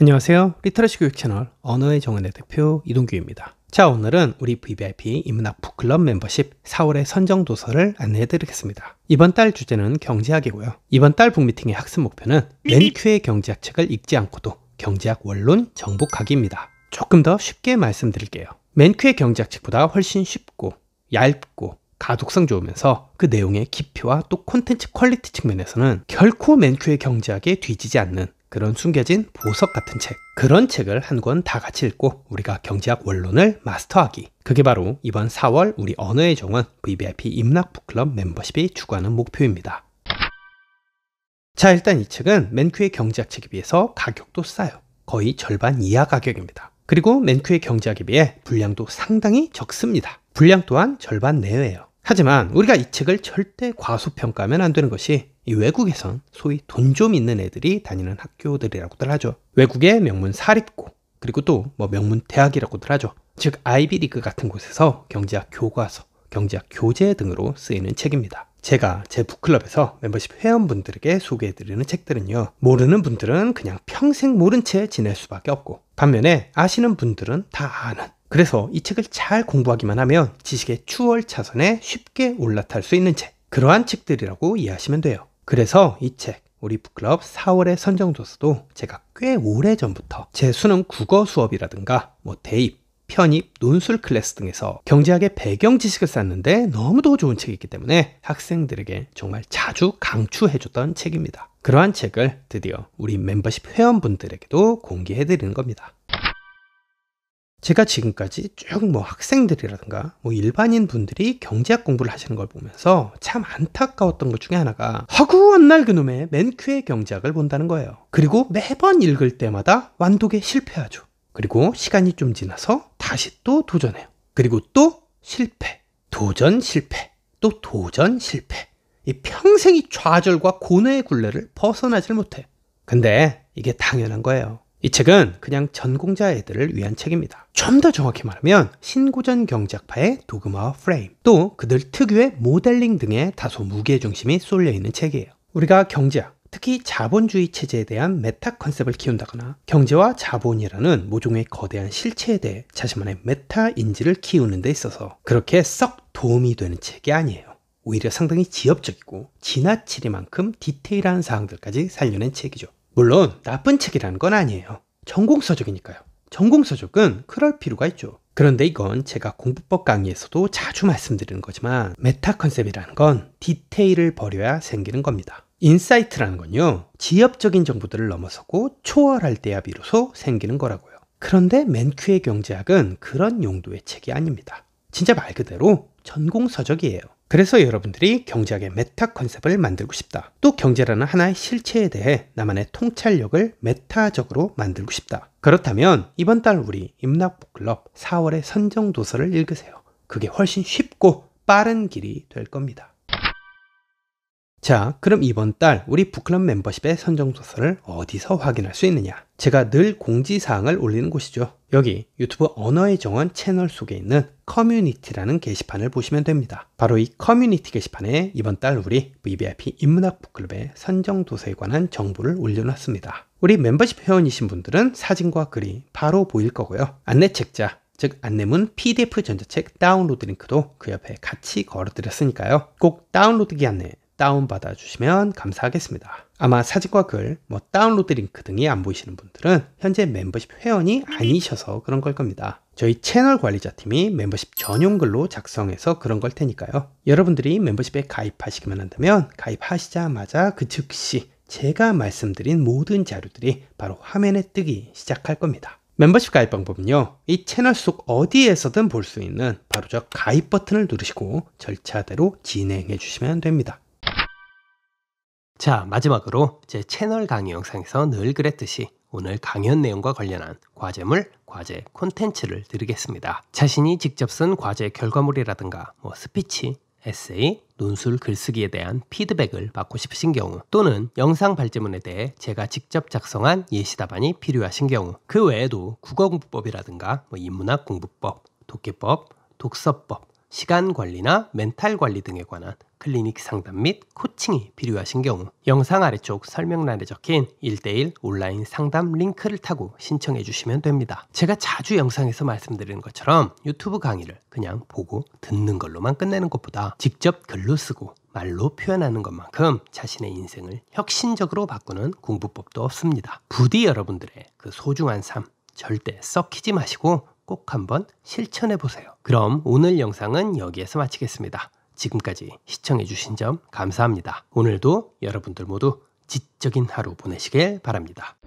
안녕하세요. 리터러시 교육 채널 언어의 정은혜 대표 이동규입니다. 자, 오늘은 우리 VVIP 인문학 북클럽 멤버십 4월의 선정 도서를 안내해 드리겠습니다. 이번 달 주제는 경제학이고요. 이번 달 북미팅의 학습 목표는 맨큐의 경제학 책을 읽지 않고도 경제학 원론 정복하기입니다. 조금 더 쉽게 말씀드릴게요. 맨큐의 경제학 책보다 훨씬 쉽고 얇고 가독성 좋으면서 그 내용의 깊이와 또 콘텐츠 퀄리티 측면에서는 결코 맨큐의 경제학에 뒤지지 않는 그런 숨겨진 보석 같은 책. 그런 책을 한 권 다 같이 읽고 우리가 경제학 원론을 마스터하기. 그게 바로 이번 4월 우리 언어의 정원 VVIP 입락 북클럽 멤버십이 추구하는 목표입니다. 자, 일단 이 책은 맨큐의 경제학 책에 비해서 가격도 싸요. 거의 절반 이하 가격입니다. 그리고 맨큐의 경제학에 비해 분량도 상당히 적습니다. 분량 또한 절반 내외예요. 하지만 우리가 이 책을 절대 과소평가하면 안 되는 것이 이 외국에선 소위 돈 좀 있는 애들이 다니는 학교들이라고들 하죠. 외국의 명문 사립고 그리고 또 뭐 명문 대학이라고들 하죠. 즉 아이비리그 같은 곳에서 경제학 교과서, 경제학 교재 등으로 쓰이는 책입니다. 제가 제 북클럽에서 멤버십 회원분들에게 소개해드리는 책들은요. 모르는 분들은 그냥 평생 모른 채 지낼 수밖에 없고 반면에 아시는 분들은 다 아는 그래서 이 책을 잘 공부하기만 하면 지식의 추월 차선에 쉽게 올라탈 수 있는 책. 그러한 책들이라고 이해하시면 돼요. 그래서 이 책, 우리 북클럽 4월의 선정도서도 제가 꽤 오래 전부터 제 수능 국어 수업이라든가 뭐 대입, 편입, 논술 클래스 등에서 경제학의 배경 지식을 쌓는데 너무도 좋은 책이기 때문에 학생들에게 정말 자주 강추해줬던 책입니다. 그러한 책을 드디어 우리 멤버십 회원분들에게도 공개해드리는 겁니다. 제가 지금까지 쭉 뭐 학생들이라든가 뭐 일반인 분들이 경제학 공부를 하시는 걸 보면서 참 안타까웠던 것 중에 하나가 허구한 날 그놈의 맨큐의 경제학을 본다는 거예요. 그리고 매번 읽을 때마다 완독에 실패하죠. 그리고 시간이 좀 지나서 다시 또 도전해요. 그리고 또 실패, 도전 실패, 또 도전 실패. 이 평생이 좌절과 고뇌의 굴레를 벗어나질 못해. 근데 이게 당연한 거예요. 이 책은 그냥 전공자 애들을 위한 책입니다. 좀 더 정확히 말하면 신고전 경작파의 도그마와 프레임, 또 그들 특유의 모델링 등의 다소 무게중심이 쏠려 있는 책이에요. 우리가 경제학, 특히 자본주의 체제에 대한 메타 컨셉을 키운다거나 경제와 자본이라는 모종의 거대한 실체에 대해 자신만의 메타 인지를 키우는 데 있어서 그렇게 썩 도움이 되는 책이 아니에요. 오히려 상당히 지엽적이고 지나치리만큼 디테일한 사항들까지 살려낸 책이죠. 물론 나쁜 책이라는 건 아니에요. 전공서적이니까요. 전공서적은 그럴 필요가 있죠. 그런데 이건 제가 공부법 강의에서도 자주 말씀드리는 거지만 메타 컨셉이라는 건 디테일을 버려야 생기는 겁니다. 인사이트라는 건요. 지엽적인 정보들을 넘어서고 초월할 때야 비로소 생기는 거라고요. 그런데 맨큐의 경제학은 그런 용도의 책이 아닙니다. 진짜 말 그대로 전공서적이에요. 그래서 여러분들이 경제학의 메타 컨셉을 만들고 싶다. 또 경제라는 하나의 실체에 대해 나만의 통찰력을 메타적으로 만들고 싶다. 그렇다면 이번 달 우리 임락북클럽 4월의 선정도서를 읽으세요. 그게 훨씬 쉽고 빠른 길이 될 겁니다. 자, 그럼 이번 달 우리 북클럽 멤버십의 선정소서를 어디서 확인할 수 있느냐? 제가 늘 공지사항을 올리는 곳이죠. 여기 유튜브 언어의 정원 채널 속에 있는 커뮤니티라는 게시판을 보시면 됩니다. 바로 이 커뮤니티 게시판에 이번 달 우리 VVIP 인문학 북클럽의 선정도서에 관한 정보를 올려놨습니다. 우리 멤버십 회원이신 분들은 사진과 글이 바로 보일 거고요. 안내 책자, 즉 안내문 PDF 전자책 다운로드 링크도 그 옆에 같이 걸어드렸으니까요. 꼭 다운로드기 안내 다운받아 주시면 감사하겠습니다. 아마 사진과 글, 뭐 다운로드 링크 등이 안 보이시는 분들은 현재 멤버십 회원이 아니셔서 그런 걸 겁니다. 저희 채널 관리자 팀이 멤버십 전용 글로 작성해서 그런 걸 테니까요. 여러분들이 멤버십에 가입하시기만 한다면 가입하시자마자 그 즉시 제가 말씀드린 모든 자료들이 바로 화면에 뜨기 시작할 겁니다. 멤버십 가입 방법은요. 이 채널 속 어디에서든 볼 수 있는 바로 저 가입 버튼을 누르시고 절차대로 진행해 주시면 됩니다. 자, 마지막으로 제 채널 강의 영상에서 늘 그랬듯이 오늘 강연 내용과 관련한 과제물, 과제 콘텐츠를 드리겠습니다. 자신이 직접 쓴 과제 결과물이라든가 뭐 스피치, 에세이, 논술 글쓰기에 대한 피드백을 받고 싶으신 경우 또는 영상 발제문에 대해 제가 직접 작성한 예시 답안이 필요하신 경우 그 외에도 국어 공부법이라든가 뭐 인문학 공부법, 독해법, 독서법, 시간 관리나 멘탈 관리 등에 관한 클리닉 상담 및 코칭이 필요하신 경우 영상 아래쪽 설명란에 적힌 1대1 온라인 상담 링크를 타고 신청해 주시면 됩니다. 제가 자주 영상에서 말씀드리는 것처럼 유튜브 강의를 그냥 보고 듣는 걸로만 끝내는 것보다 직접 글로 쓰고 말로 표현하는 것만큼 자신의 인생을 혁신적으로 바꾸는 공부법도 없습니다. 부디 여러분들의 그 소중한 삶 절대 썩히지 마시고 꼭 한번 실천해 보세요. 그럼 오늘 영상은 여기에서 마치겠습니다. 지금까지 시청해주신 점 감사합니다. 오늘도 여러분들 모두 지적인 하루 보내시길 바랍니다.